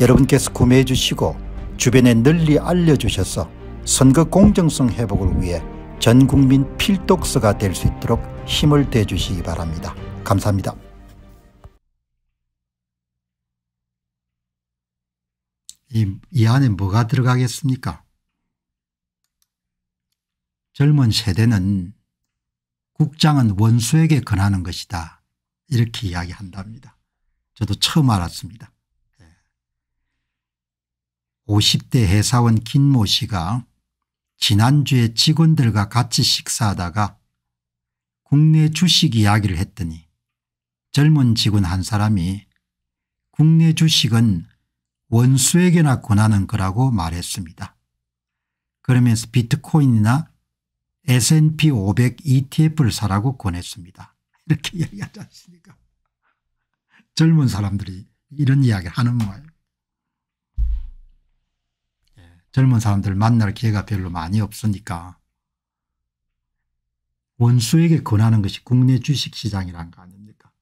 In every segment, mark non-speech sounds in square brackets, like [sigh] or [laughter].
여러분께서 구매해 주시고 주변에 널리 알려주셔서 선거 공정성 회복을 위해 전국민 필독서가 될 수 있도록 힘을 대주시기 바랍니다. 감사합니다. 이, 이 안에 뭐가 들어가겠습니까? 젊은 세대는 국장은 원수에게 권하는 것이다. 이렇게 이야기한답니다. 저도 처음 알았습니다. 50대 회사원 김모 씨가 지난주에 직원들과 같이 식사하다가 국내 주식 이야기를 했더니 젊은 직원 한 사람이 국내 주식은 원수에게나 권하는 거라고 말했습니다. 그러면서 비트코인이나 S&P 500 ETF를 사라고 권했습니다. 이렇게 이야기하지 않습니까? 젊은 사람들이 이런 이야기를 하는 모양 입니다 젊은 사람들 만날 기회가 별로 많이 없으니까 원수에게 권하는 것이 국내 주식시장이란 거 아닙니까?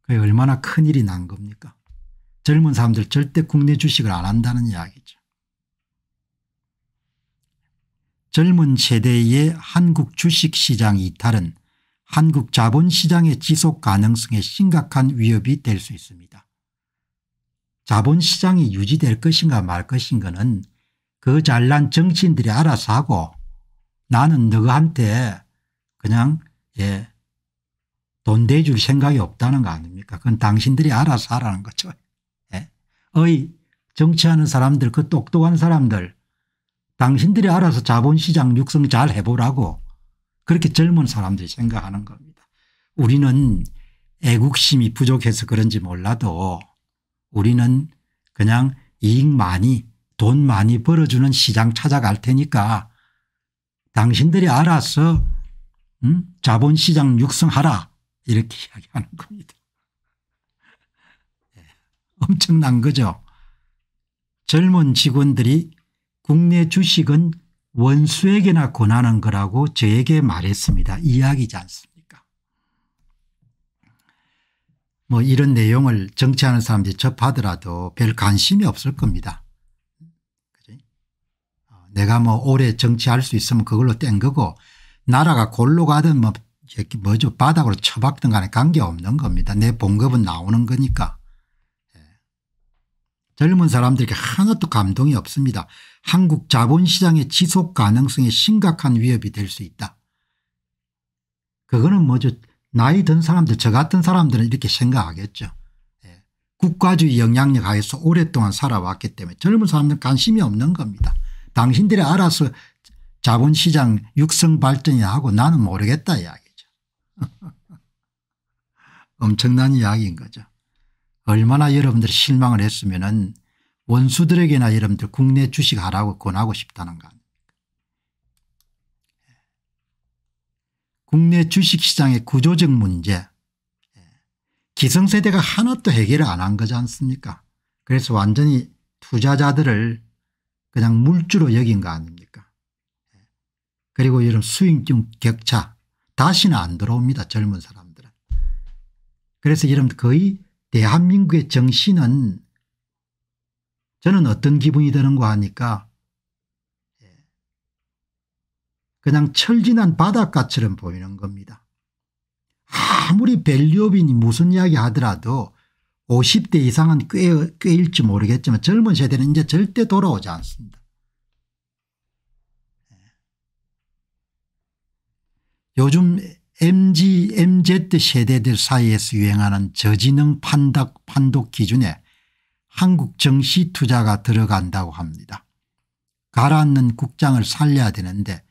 그게 얼마나 큰일이 난 겁니까? 젊은 사람들 절대 국내 주식을 안 한다는 이야기죠. 젊은 세대의 한국 주식시장 이탈은 한국 자본시장의 지속 가능성에 심각한 위협이 될 수 있습니다. 자본시장이 유지될 것인가 말 것인가는 그 잘난 정치인들이 알아서 하고 나는 너한테 그냥 예, 돈 대줄 생각이 없다는 거 아닙니까 그건 당신들이 알아서 하라는 거죠. 예? 어이 정치하는 사람들 그 똑똑한 사람들 당신들이 알아서 자본시장 육성 잘 해보라고 그렇게 젊은 사람들이 생각하는 겁니다. 우리는 애국심이 부족해서 그런지 몰라도 우리는 그냥 이익 많이 돈 많이 벌어주는 시장 찾아갈 테니까 당신들이 알아서 음? 자본시장 육성하라 이렇게 이야기하는 겁니다. 예, 엄청난 거죠. 젊은 직원들이 국내 주식은 원수에게나 권하는 거라고 저에게 말했습니다. 이야기지 않습니까 뭐 이런 내용을 정치하는 사람들이 접하더라도 별 관심이 없을 겁니다. 어, 내가 뭐 오래 정치할 수 있으면 그걸로 땡 거고 나라가 골로 가든 뭐 뭐죠 바닥으로 쳐박든 간에 관계없는 겁니다. 내 봉급은 나오는 거니까. 예. 젊은 사람들에게 하나도 감동이 없습니다. 한국 자본시장의 지속 가능성에 심각한 위협이 될 수 있다. 그거는 뭐죠 나이 든 사람들 저 같은 사람들은 이렇게 생각하겠죠. 예. 국가주의 영향력 하에서 오랫동안 살아왔기 때문에 젊은 사람들 관심이 없는 겁니다. 당신들이 알아서 자본시장 육성 발전이 하고 나는 모르겠다 이야기죠. [laughs] 엄청난 이야기인 거죠. 얼마나 여러분들이 실망을 했으면 원수들에게나 여러분들 국내 주식하라고 권하고 싶다는 겁니다. 국내 주식시장의 구조적 문제 예, 기성세대가 하나도 해결을 안 한 거지 않습니까 그래서 완전히 투자자들을 그냥 물주로 여긴 거 아닙니까 예, 그리고 이런 수익률 격차 다시는 안 들어옵니다 젊은 사람들은 그래서 이런 거의 대한민국의 정신은 저는 어떤 기분이 드는거 하니까 그냥 철진한 바닷가처럼 보이는 겁니다. 아무리 벨리오빈이 무슨 이야기 하더라도 50대 이상은 꽤, 꽤일지 모르겠지만 젊은 세대는 이제 절대 돌아오지 않습니다. 요즘 MG, MZ 세대들 사이에서 유행하는 저지능 판독, 판독 기준에 한국 정시 투자가 들어간다고 합니다. 가라앉는 국장을 살려야 되는데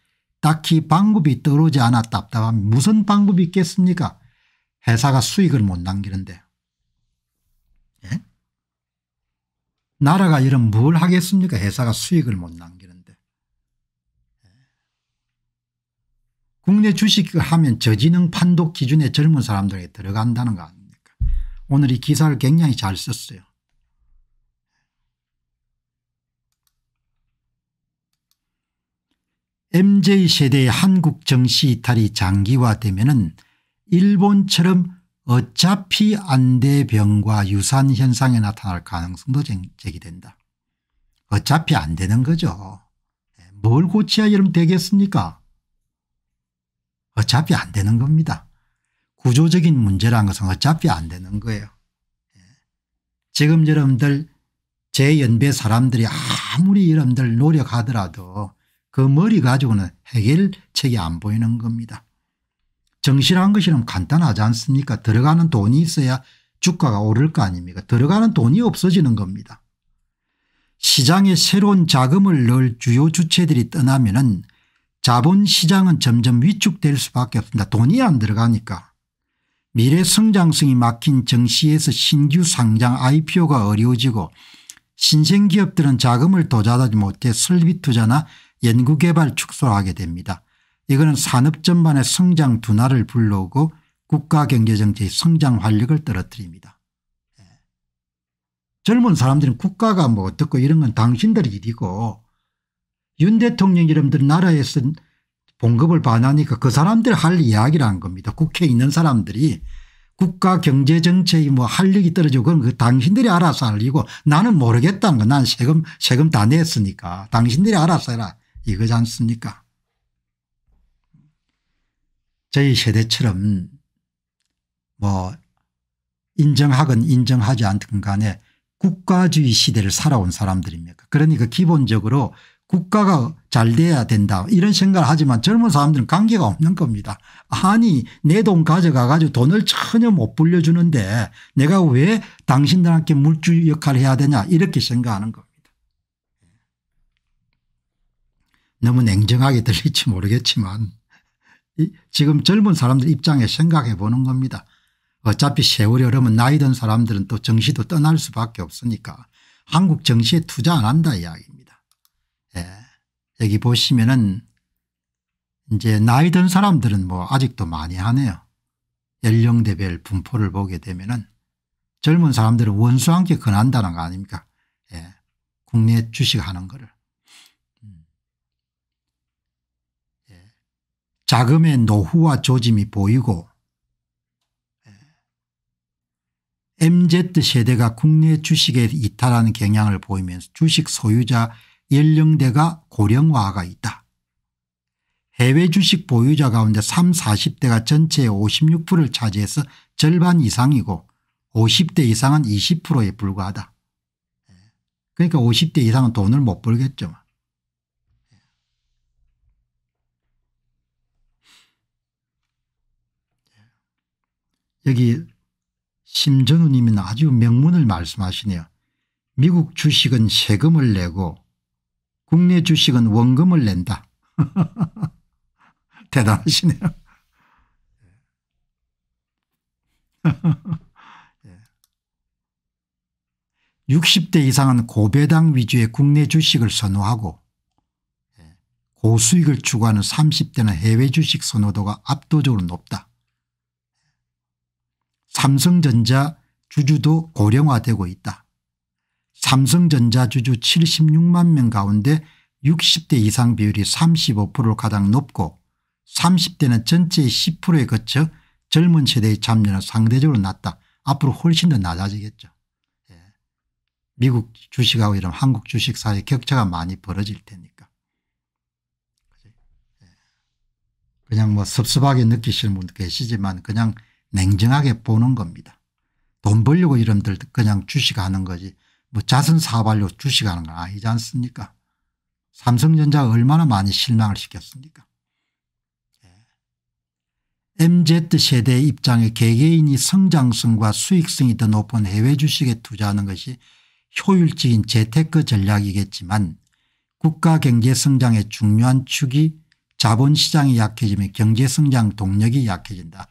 딱히 방법이 떠오르지 않아 답답함 무슨 방법이 있겠습니까 회사가 수익을 못 남기는데 예? 나라가 이런 뭘 하겠습니까 회사가 수익을 못 남기는데 예? 국내 주식을 하면 저지능 판독 기준에 젊은 사람들에게 들어간다는 거 아닙니까 오늘 이 기사를 굉장히 잘 썼어요 m j 세대의 한국 정치 이탈이 장기화되면 일본처럼 어차피 안대병과 유사한 현상이 나타날 가능성도 제기된다. 어차피 안 되는 거죠. 예, 뭘 고쳐야 이러면 되겠습니까? 어차피 안 되는 겁니다. 구조적인 문제란 것은 어차피 안 되는 거예요. 예. 지금 여러분들 제 연배 사람들이 아무리 여러분들 노력하더라도 그 머리 가지고는 해결책이 안 보이는 겁니다. 정신한 것이라면 간단하지 않습니까 들어가는 돈이 있어야 주가가 오를 거 아닙니까 들어가는 돈이 없어지는 겁니다. 시장에 새로운 자금을 넣을 주요 주체들이 떠나면 은 자본시장은 점점 위축될 수밖에 없습니다. 돈이 안 들어가니까. 미래 성장성이 막힌 정시에서 신규 상장 IPO가 어려워지고 신생기업들은 자금을 도자하지 못해 설비투자나 연구개발 축소하게 됩니다. 이거는 산업 전반의 성장 둔화를 불러오고 국가경제정책의 성장 활력을 떨어뜨립니다. 예. 젊은 사람들은 국가가 뭐 어떻고 이런 건 당신들 일이고 윤 대통령 이름들 나라에서 봉급을 받으니까 그 사람들 할 이야기란 겁니다. 국회에 있는 사람들이 국가 경제 정책이 뭐 할력이 떨어지고 그건 그 당신들이 알아서 알리고 나는 모르겠다는 거. 난 세금 세금 다 냈으니까 당신들이 알아서 해라. 이거지 않습니까? 저희 세대처럼 뭐 인정하건 인정하지 않든 간에 국가주의 시대를 살아온 사람들입니까 그러니까 기본적으로 국가가 잘 돼야 된다 이런 생각을 하지만 젊은 사람들은 관계가 없는 겁니다. 아니 내 돈 가져가 가지고 돈을 전혀 못 불려주는데 내가 왜 당신들한테 물주 역할을 해야 되냐 이렇게 생각하는 겁니다. 너무 냉정하게 들릴지 모르겠지만 지금 젊은 사람들 입장에 생각해 보는 겁니다. 어차피 세월이 흐르면 나이 든 사람들은 또 정시도 떠날 수밖에 없으니까 한국 정시에 투자 안 한다 이야기입니다. 예. 여기 보시면은 이제 나이 든 사람들은 뭐 아직도 많이 하네요. 연령대별 분포를 보게 되면은 젊은 사람들은 원수 한게 근한다는 거 아닙니까? 예. 국내 주식하는 거를. 자금의 노후와 조짐이 보이고 예, MZ세대가 국내 주식에 이탈하는 경향을 보이면서 주식 소유자 연령대가 고령화가 있다. 해외 주식 보유자 가운데 3, 40대가 전체의 56%를 차지해서 절반 이상이고 50대 이상은 20%에 불과하다. 예, 그러니까 50대 이상은 돈을 못 벌겠죠. 여기 심전우 님이 아주 명문을 말씀하시네요. 미국 주식은 세금을 내고 국내 주식은 원금을 낸다. [laughs] 대단하시네요. 60대 예. 이상은 고배당 위주의 국내 주식을 선호하고 예, 고수익을 추구하는 30대는 해외 주식 선호도가 압도적으로 높다. 삼성전자 주주도 고령화되고 있다. 삼성전자 주주 76만 명 가운데 60대 이상 비율이 35%로 가장 높고 30대는 전체의 10%에 거쳐 젊은 세대의 참여는 상대적으로 낮다. 앞으로 훨씬 더 낮아지겠죠. 예. 미국 주식하고 이런 한국 주식 사이 격차가 많이 벌어질 테니까. 예. 그냥 뭐 섭섭하게 느끼시는 분도 계시지만 그냥 냉정하게 보는 겁니다. 돈 벌려고 이름들 그냥 주식하는 거지 뭐 자선 사업하려고 주식하는 건 아니지 않습니까 삼성전자가 얼마나 많이 실망을 시켰습니까 예. MZ세대의 입장에 개개인이 성장성과 수익성이 더 높은 해외 주식에 투자하는 것이 효율적인 재테크 전략이겠지만 국가 경제성장의 중요한 축이 자본시장이 약해지면 경제성장 동력이 약해진다.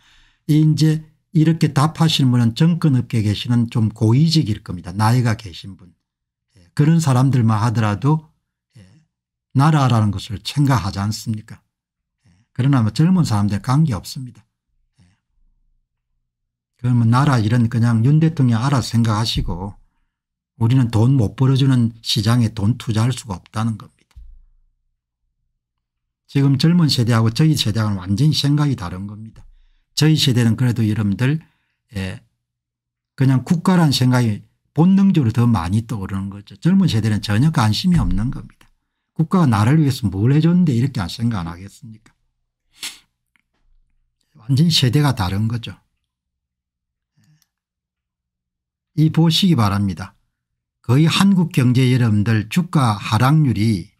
이제 이렇게 답하시는 분은 정권업계에 계시는 좀 고위직일 겁니다. 나이가 계신 분. 예, 그런 사람들만 하더라도 예, 나라라는 것을 생각하지 않습니까 예, 그러나 뭐 젊은 사람들 관계없습니다. 그러면 나라 일은 그냥 윤 대통령 알아서 생각하시고 우리는 돈 못 벌어주는 시장에 돈 투자할 수가 없다는 겁니다. 지금 젊은 세대하고 저희 세대하고는 완전히 생각이 다른 겁니다. 저희 세대는 그래도 여러분들 예 그냥 국가란 생각이 본능적으로 더 많이 떠오르는 거죠. 젊은 세대는 전혀 관심이 없는 겁니다. 국가가 나를 위해서 뭘 해줬는데 이렇게 안 생각 안 하겠습니까 완전히 세대가 다른 거죠. 이 보시기 바랍니다. 거의 한국 경제 여러분들 주가 하락률이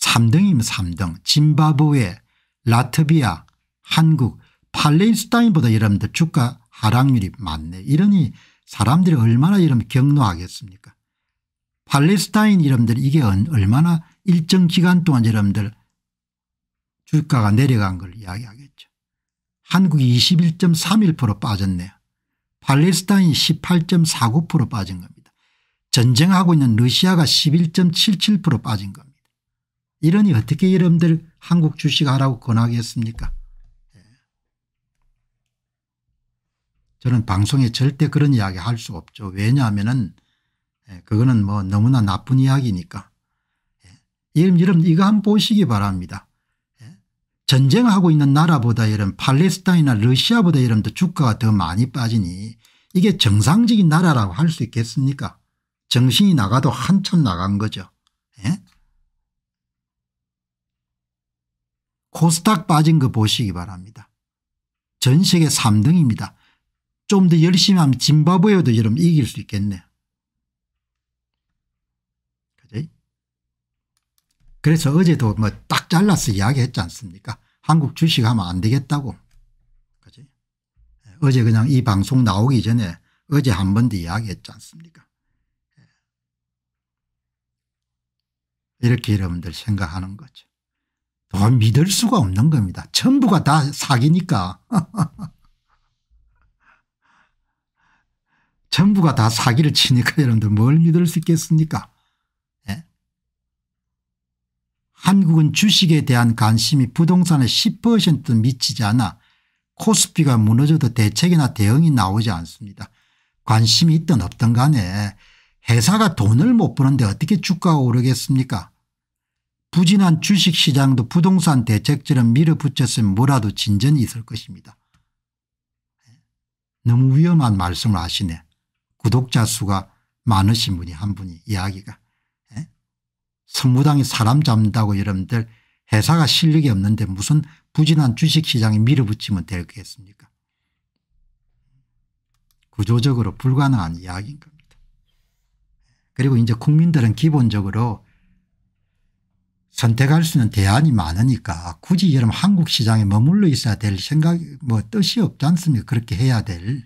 3등이면 3등 짐바브웨 라트비아 한국 팔레인스타인보다 여러분들 주가 하락률이 많네. 이러니 사람들이 얼마나 이러면 경로하겠습니까 팔레스타인 여러분들 이게 얼마나 일정 기간 동안 여러분들 주가가 내려간 걸 이야기하겠죠. 한국이 21.31% 빠졌네요. 팔레스타인 18.49% 빠진 겁니다. 전쟁하고 있는 러시아가 11.77% 빠진 겁니다. 이러니 어떻게 여러분들 한국 주식하라고 권하겠습니까 저는 방송에 절대 그런 이야기 할 수 없죠. 왜냐하면 예, 그거는 뭐 너무나 나쁜 이야기니까. 여러분, 예. 여러분 이거 한번 보시기 바랍니다. 예. 전쟁하고 있는 나라보다 이런 팔레스타인이나 러시아보다 이런 더 주가가 더 많이 빠지니 이게 정상적인 나라라고 할 수 있겠습니까 정신이 나가도 한참 나간 거죠. 예? 코스닥 빠진 거 보시기 바랍니다. 전 세계 3등입니다. 좀더 열심히 하면 짐바브웨도 여러분 이길 수 있겠네요. 그지? 그래서 어제도 뭐 딱 잘라서 이야기했지 않습니까? 한국 주식하면 안 되겠다고. 그지? 어제 그냥 이 방송 나오기 전에 어제 한번더 이야기했지 않습니까? 이렇게 여러분들 생각하는 거죠. 믿을 수가 없는 겁니다. 전부가 다 사기니까. [laughs] 전부가 다 사기를 치니까 [laughs] 여러분들 뭘 믿을 수 있겠습니까 예? 한국은 주식에 대한 관심이 부동산에10% 미치지 않아 코스피가 무너져도 대책이나 대응이 나오지 않습니다. 관심이 있든 없든 간에 회사가 돈을 못 버는데 어떻게 주가가 오르겠습니까 부진한 주식시장도 부동산 대책처럼 밀어붙였으면 뭐라도 진전이 있을 것입니다. 예? 너무 위험한 말씀을 하시네. 구독자 수가 많으신 분이 한 분이 이야기가 에? 예? 성무당이 사람 잡는다고 여러분들 회사가 실력이 없는데 무슨 부진한 주식시장에 밀어붙이면 되겠습니까 구조적으로 불가능한 이야기인 겁니다. 그리고 이제 국민들은 기본적으로 선택할 수 있는 대안이 많으니까 굳이 여러분 한국 시장에 머물러 있어야 될 생각 뭐 뜻이 없지 않습니까 그렇게 해야 될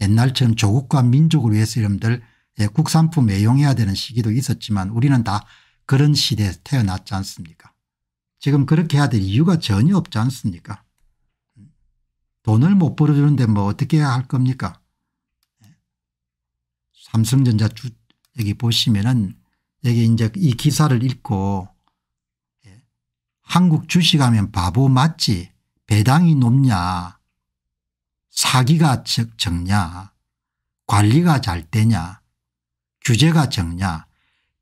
옛날처럼 조국과 민족을 위해서 여러분들 예, 국산품 애용해야 되는 시기도 있었지만 우리는 다 그런 시대에 태어났지 않습니까 지금 그렇게 해야 될 이유가 전혀 없지 않습니까 돈을 못 벌어주는데 뭐 어떻게 해야 할 겁니까 삼성전자 주 여기 보시면은 여기 이제 이 기사를 읽고 예, 한국 주식하면 바보 맞지 배당이 높냐 사기가 적냐 관리가 잘 되냐 규제가 적냐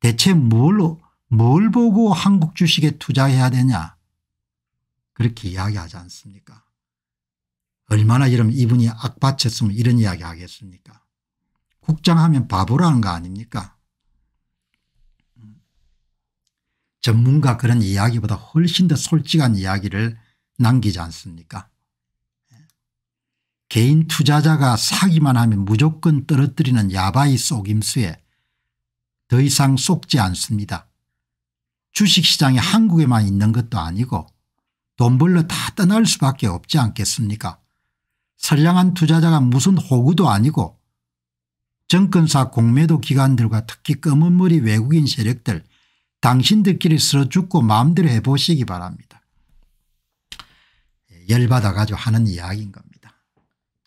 대체 뭘로 뭘 보고 한국 주식에 투자해야 되냐 그렇게 이야기하지 않습니까 얼마나 이러면 이분이 악받쳤으면 이런 이야기 하겠습니까 국장하면 바보라는 거 아닙니까 전문가 그런 이야기보다 훨씬 더 솔직한 이야기를 남기지 않습니까 개인 투자자가 사기만 하면 무조건 떨어뜨리는 야바이 속임수에 더 이상 속지 않습니다. 주식시장이 한국에만 있는 것도 아니고 돈 벌러 다 떠날 수밖에 없지 않겠습니까 선량한 투자자가 무슨 호구도 아니고 정권사 공매도 기관들과 특히 검은머리 외국인 세력들 당신들끼리 쓸어 죽고 마음대로 해보시기 바랍니다. 예, 열받아가지고 하는 이야기인 겁니다.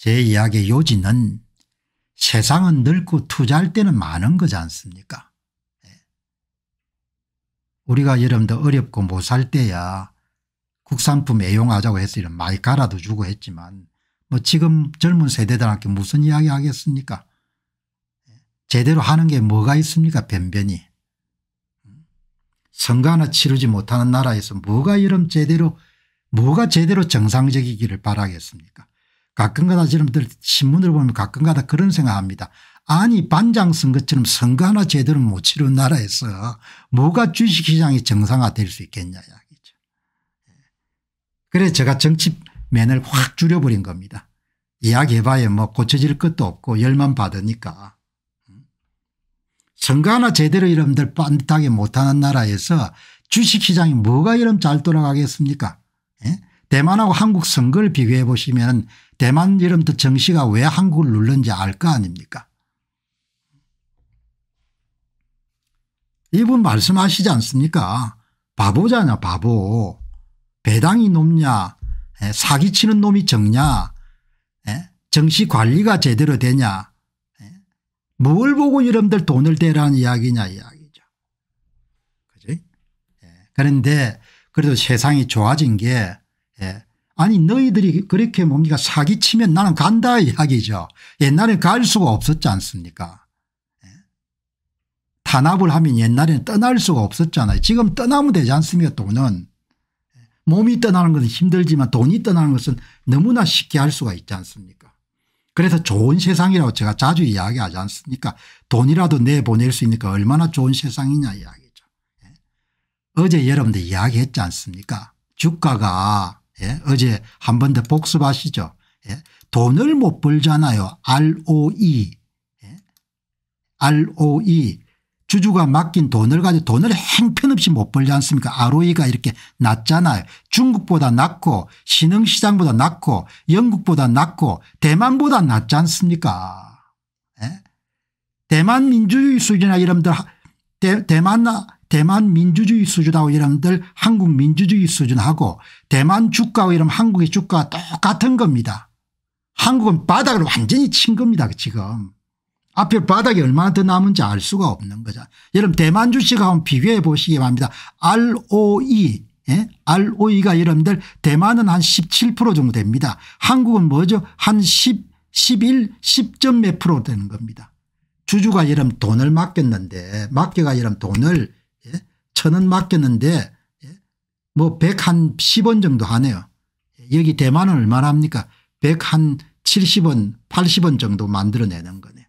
제 이야기의 요지는 세상은 넓고 투자할 때는 많은 거지 않습니까 예. 우리가 여러분들 어렵고 못 살 때야 국산품 애용하자고 해서 이런 많이 갈아도 주고 했지만 뭐 지금 젊은 세대들한테 무슨 이야기 하겠습니까 예. 제대로 하는 게 뭐가 있습니까 변변히 음. 선거 하나 치르지 못하는 나라에서 뭐가 이런 제대로 뭐가 제대로 정상적이기를 바라겠습니까 가끔가다 지러들 신문을 보면 가끔가다 그런 생각합니다. 아니 반장 선거처럼 선거 하나 제대로 못 치른 나라에서 뭐가 주식시장이 정상화될 수 있겠냐 이야기죠. 예. 그래 제가 정치맨을 확 줄여버린 겁니다. 이야기해봐야 뭐 고쳐질 것도 없고 열만 받으니까. 음. 선거 하나 제대로 이름들 반듯하게 못하는 나라에서 주식시장이 뭐가 이름 잘 돌아가겠습니까 예? 대만하고 한국 선거를 비교해 보시면 대만 이름도 정씨가 왜 한국을 눌른지 알 거 아닙니까 이분 말씀하시지 않습니까 바보잖아 바보 배당이 높냐 사기치는 놈이 적냐 정시 관리가 제대로 되냐 뭘 보고 이름들 돈을 대라는 이야기냐 이야기죠. 그지? 예, 그런데 그래도 세상이 좋아진 게 예, 아니 너희들이 그렇게 뭡니까 사기치면 나는 간다 이야기죠. 옛날에 갈 수가 없었지 않습니까 예. 탄압을 하면 옛날에는 떠날 수가 없었잖아요. 지금 떠나면 되지 않습니까 돈은. 예. 몸이 떠나는 것은 힘들지만 돈이 떠나는 것은 너무나 쉽게 할 수가 있지 않습니까 그래서 좋은 세상이라고 제가 자주 이야기하지 않습니까 돈이라도 내보낼 수 있으니까 얼마나 좋은 세상이냐 이야기죠. 예. 어제 여러분들 이야기했지 않습니까 주가가 예? 어제 한 번 더 복습하시죠. 예? 돈을 못 벌잖아요. ROE. 예? ROE. 주주가 맡긴 돈을 가지고 돈을 행편없이 못 벌지 않습니까 ROE가 이렇게 낮잖아요. 중국보다 낮고 신흥시장보다 낮고 영국보다 낮고 대만보다 낮지 않습니까 예? 대만 민주주의 수준이나 이런들 대만 대만 민주주의 수준하고 이러면들 한국 민주주의 수준하고 대만 주가와 이러면 한국의 주가가 똑같은 겁니다. 한국은 바닥을 완전히 친 겁니다 지금. 앞에 바닥이 얼마나 더 남은지 알 수가 없는 거죠. 여러분 대만 주식하고 비교해 보시기 바랍니다. ROE 예? ROE가 여러분들 대만은 한 17% 정도 됩니다. 한국은 뭐죠 한 10, 11, 10점 몇 프로 되는 겁니다. 주주가 여러분 돈을 맡겼는데 맡겨가 여러분 돈을 천원 맡겼는데 예? 뭐백한1 0원 정도 하네요. 예, 여기 대만은 얼마나 합니까 백한7 0원8 0원 정도 만들어내는 거네.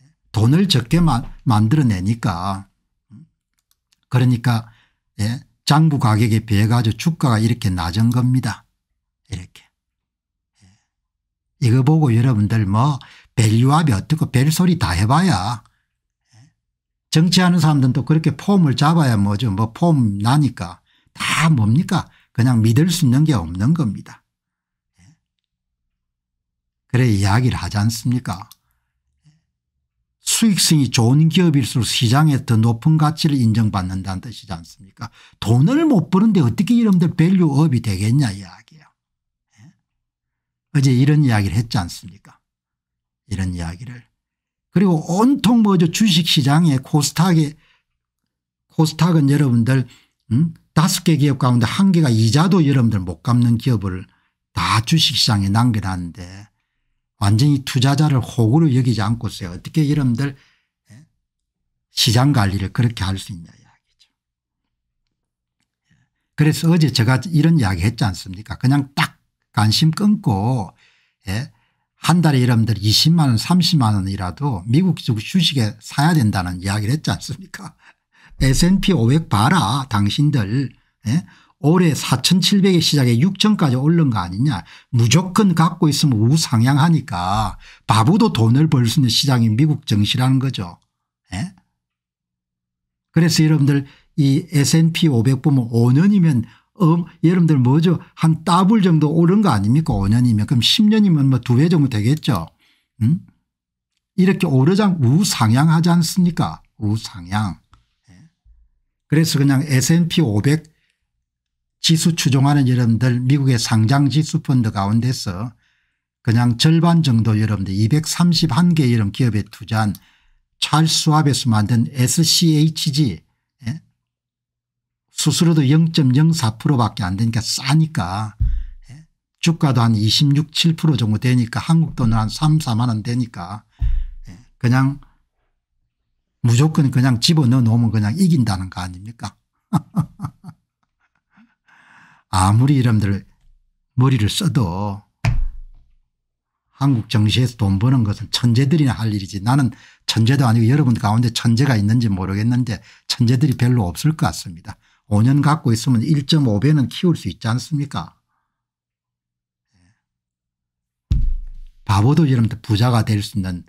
예? 돈을 적게 마, 만들어내니까 음? 그러니까 예, 장부 가격에 비해 가지고 주가가 이렇게 낮은 겁니다. 이렇게. 이거 보고 여러분들 뭐 밸류압이 어떻고 벨소리 다 해봐야 정치하는 사람들은 또 그렇게 폼을 잡아야 뭐죠. 뭐 폼 나니까 다 뭡니까 그냥 믿을 수 있는 게 없는 겁니다. 예. 그래 이야기를 하지 않습니까 수익성이 좋은 기업일수록 시장에 더 높은 가치를 인정받는다는 뜻이지 않습니까 돈을 못 버는데 어떻게 이런들 밸류업이 되겠냐 이야기예요. 예? 어제 이런 이야기를 했지 않습니까 이런 이야기를 그리고 온통 뭐죠 주식시장에 코스닥에 코스닥은 여러분들 음? 다섯 개 기업 가운데 한 개가 이자도 여러분들 못 갚는 기업을 다 주식시장에 남겨놨는데 완전히 투자자를 호구로 여기지 않고서 어떻게 여러분들 예? 시장 관리를 그렇게 할 수 있냐 이야기죠. 예. 그래서 어제 제가 이런 이야기 했지 않습니까? 그냥 딱 관심 끊고 예? 한 달에 여러분들 20만 원 30만 원이라도 미국 주식에 사야 된다는 이야기를 했지 않습니까 S&P 500 봐라 당신들 예? 올해 4,700에 시작해 6,000까지 오른 거 아니냐 무조건 갖고 있으면 우상향하니까 바보도 돈을 벌 수 있는 시장이 미국 정시라는 거죠. 예? 그래서 여러분들 이 S&P 500 보면 5년이면 어, 음, 여러분들 뭐죠 한 따블 정도 오른 거 아닙니까 5년이면 그럼 10년이면 뭐 두 배 정도 되겠죠. 응? 음? 이렇게 오르장 우상향하지 않습니까 우상향. 예. 그래서 그냥 S&P 500 지수 추종하는 여러분들 미국의 상장 지수 펀드 가운데서 그냥 절반 정도 여러분들 231개 이런 기업에 투자한 찰스왑에서 만든 SCHG 수수료도 0.04%밖에 안 되니까 싸니까 예? 주가도 한 26, 7% 정도 되니까 한국 돈으로 한 3, 4만 원 되니까 예? 그냥 무조건 그냥 집어넣어 놓으면 그냥 이긴다는 거 아닙니까 [laughs] 아무리 이름들 머리를 써도 한국 정시에서 돈 버는 것은 천재들이나 할 일이지 나는 천재도 아니고 여러분 가운데 천재가 있는지 모르겠는데 천재들이 별로 없을 것 같습니다. 5년 갖고 있으면 1.5배는 키울 수 있지 않습니까? 예. 바보도 이러면 부자가 될 수 있는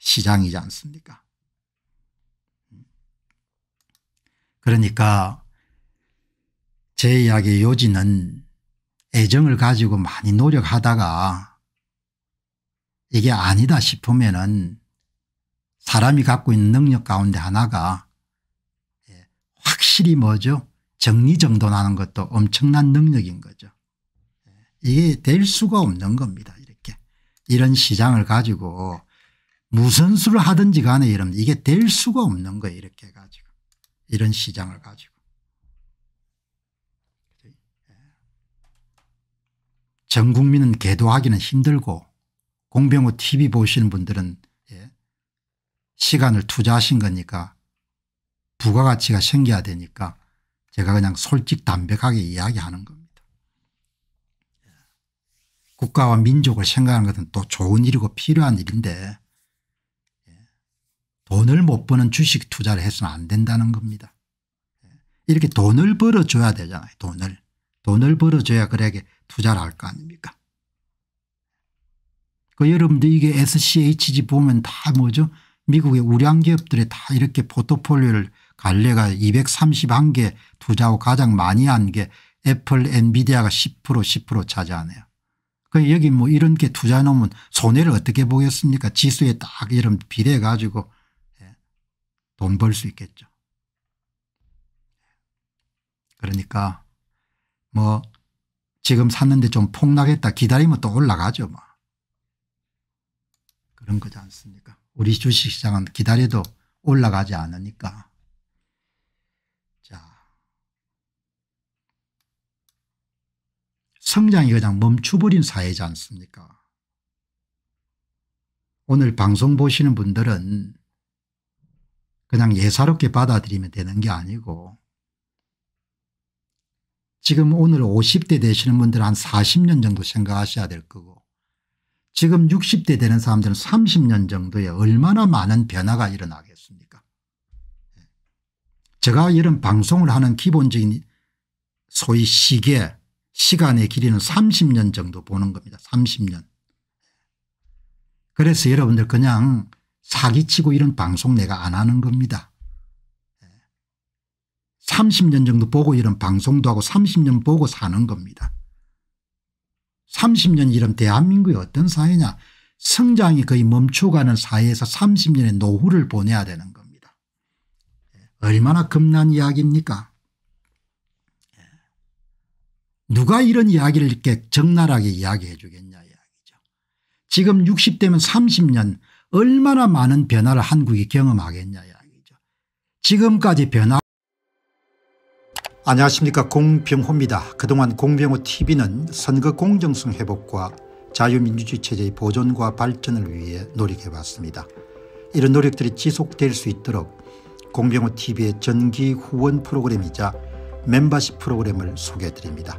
시장이지 않습니까? 그러니까 제 이야기의 요지는 애정을 가지고 많이 노력하다가 이게 아니다 싶으면 은 사람이 갖고 있는 능력 가운데 하나가 예, 확실히 뭐죠? 정리정돈하는 것도 엄청난 능력인 거죠. 예. 이게 될 수가 없는 겁니다. 이렇게 이런 시장을 가지고 무슨 수를 하든지 간에 이러 이게 될 수가 없는 거예요. 이렇게 가지고 이런 시장을 가지고 예. 전 국민은 계도하기는 힘들고 공병호 TV 보시는 분들은 예 시간을 투자하신 거니까 부가가치가 생겨야 되니까 제가 그냥 솔직 담백하게 이야기하는 겁니다. 국가와 민족을 생각하는 것은 또 좋은 일이고 필요한 일인데 예, 돈을 못 버는 주식 투자를 해서는 안 된다는 겁니다. 예, 이렇게 돈을 벌어줘야 되잖아요. 돈을. 돈을 벌어줘야 그래게 투자를 할 거 아닙니까 그 여러분들 이게 SCHG 보면 다 뭐죠 미국의 우량기업들이 다 이렇게 포트폴리오를 갈레가 231개 투자하고 가장 많이 한 게 애플 엔비디아가 10% 10% 차지하네요. 그 여기 뭐 이런 게 투자해 놓으면 손해를 어떻게 보겠습니까 지수에 딱 이런 비례 가지고 예, 돈벌 수 있겠죠. 그러니까 뭐 지금 샀는데 좀 폭락했다 기다리면 또 올라가죠. 뭐. 그런 거지 않습니까 우리 주식시장은 기다려도 올라가지 않으니까. 성장이 그냥 멈추버린 사회지 않습니까 오늘 방송 보시는 분들은 그냥 예사롭게 받아들이면 되는 게 아니고 지금 오늘 50대 되시는 분들은 한 40년 정도 생각하셔야 될 거고 지금 60대 되는 사람들은 30년 정도에 얼마나 많은 변화가 일어나겠습니까 예. 제가 이런 방송을 하는 기본적인 소위 시계 시간의 길이는 30년 정도 보는 겁니다. 30년. 그래서 여러분들 그냥 사기치고 이런 방송 내가 안 하는 겁니다. 30년 정도 보고 이런 방송도 하고 30년 보고 사는 겁니다. 30년 이런 대한민국이 어떤 사회냐. 성장이 거의 멈춰가는 사회에서 30년의 노후를 보내야 되는 겁니다. 얼마나 겁난 이야기입니까? 누가 이런 이야기를 이렇게 적나라하게 이야기해 주겠냐 이야기죠. 지금 60대면 30년 얼마나 많은 변화를 한국이 경험하겠냐 이야기죠. 지금까지 변화 안녕하십니까 공병호입니다. 그동안 공병호 tv는 선거 공정성 회복과 자유민주주의 체제의 보존과 발전을 위해 노력해봤습니다. 이런 노력들이 지속될 수 있도록 공병호 tv의 전기 후원 프로그램이자 멤버십 프로그램을 소개해드립니다.